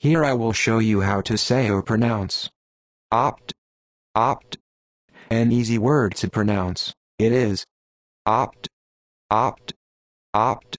Here I will show you how to say or pronounce. Opt. Opt. An easy word to pronounce. It is. Opt. Opt. Opt.